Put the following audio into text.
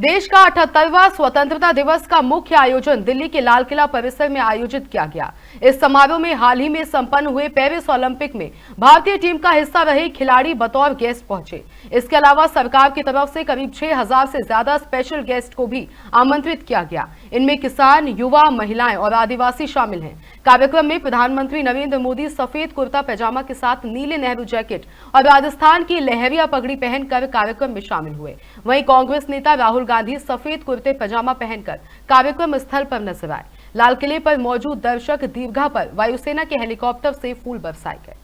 देश का अठहत्तरवा स्वतंत्रता दिवस का मुख्य आयोजन दिल्ली के लाल किला परिसर में आयोजित किया गया इस समारोह में हाल ही में संपन्न हुए पेरिस ओलंपिक में भारतीय टीम का हिस्सा रहे खिलाड़ी बतौर गेस्ट पहुंचे इसके अलावा सरकार की तरफ से करीब 6000 से ज्यादा स्पेशल गेस्ट को भी आमंत्रित किया गया इनमें किसान युवा महिलाएं और आदिवासी शामिल हैं कार्यक्रम में प्रधानमंत्री नरेंद्र मोदी सफेद कुर्ता पैजामा के साथ नीले नेहरू जैकेट और राजस्थान की लहरिया पगड़ी पहनकर कार्यक्रम में शामिल हुए वहीं कांग्रेस नेता राहुल गांधी सफेद कुर्ते पैजामा पहनकर कार्यक्रम स्थल पर नजर आए लाल किले पर मौजूद दर्शक दीर्घा पर वायुसेना के हेलीकॉप्टर से फूल बरसाए गए